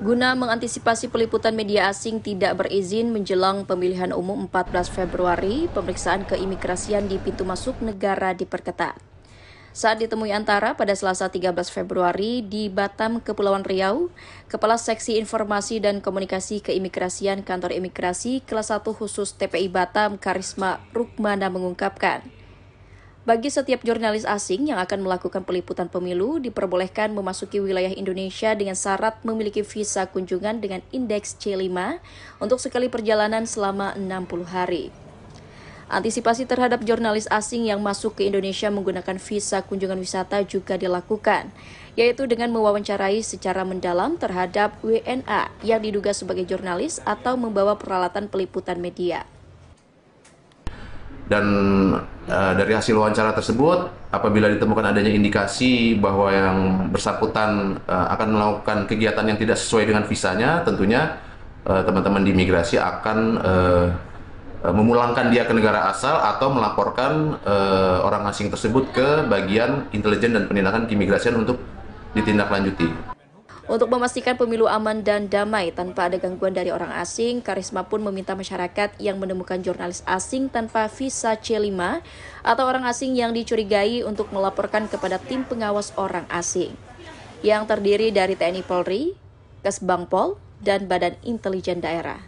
Guna mengantisipasi peliputan media asing tidak berizin menjelang pemilihan umum 14 Februari, pemeriksaan keimigrasian di pintu masuk negara diperketat. Saat ditemui Antara pada Selasa 13 Februari di Batam, Kepulauan Riau, Kepala Seksi Informasi dan Komunikasi Keimigrasian Kantor Imigrasi Kelas 1 Khusus TPI Batam Karisma Rukmana mengungkapkan, bagi setiap jurnalis asing yang akan melakukan peliputan pemilu, diperbolehkan memasuki wilayah Indonesia dengan syarat memiliki visa kunjungan dengan indeks C5 untuk sekali perjalanan selama 60 hari. Antisipasi terhadap jurnalis asing yang masuk ke Indonesia menggunakan visa kunjungan wisata juga dilakukan, yaitu dengan mewawancarai secara mendalam terhadap WNA yang diduga sebagai jurnalis atau membawa peralatan peliputan media. Dan uh, dari hasil wawancara tersebut, apabila ditemukan adanya indikasi bahwa yang bersangkutan uh, akan melakukan kegiatan yang tidak sesuai dengan visanya, tentunya eh, teman-teman di imigrasi akan uh, memulangkan dia ke negara asal atau melaporkan uh, orang asing tersebut ke bagian intelijen dan penindakan keimigrasian untuk ditindaklanjuti. Untuk memastikan pemilu aman dan damai tanpa ada gangguan dari orang asing, Karisma pun meminta masyarakat yang menemukan jurnalis asing tanpa visa C5 atau orang asing yang dicurigai untuk melaporkan kepada tim pengawas orang asing yang terdiri dari TNI Polri, Kesbangpol, dan Badan Intelijen Daerah.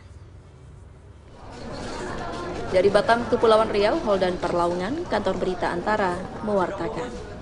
Dari Batam, Kepulauan Riau, Holdan Perlaungan, Kantor Berita Antara, mewartakan.